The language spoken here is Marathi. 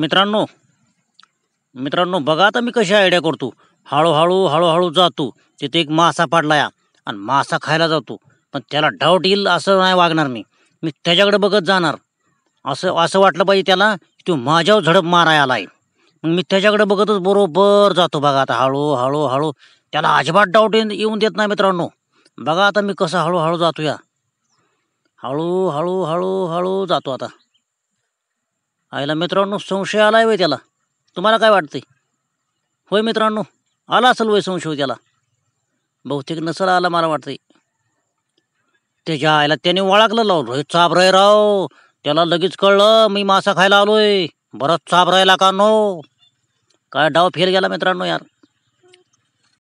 मित्रांनो मित्रांनो बघा आता मी कशी आयडिया करतो हळूहळू हळूहळू जातो तिथे एक मासा पाडला या आणि मासा खायला जातो पण त्याला डाऊट येईल असं नाही वागणार मी मी त्याच्याकडे बघत जाणार असं असं वाटलं पाहिजे त्याला तो माझ्यावर झडप मारायला आला आहे मग मी त्याच्याकडे बघतच बरोबर जातो बघा आता हळू हळू हळू त्याला अजिबात डाऊट येऊन देत नाही मित्रांनो बघा आता मी कसं हळूहळू जातो या हळू हळू हळू हळू जातो आता आईला मित्रांनो संशय आला आहे वय त्याला तुम्हाला काय वाटतंय होय मित्रांनो आला असेल वय संशय त्याला बहुतेक नसल आला मला वाटतंय त्याच्या आयला त्याने ओळखलं लावलं रोहित चाप रे राव त्याला लगेच कळलं मी मासा खायला आलोय बरंच चाप राहिला का नो काय डाव फेल गेला मित्रांनो यार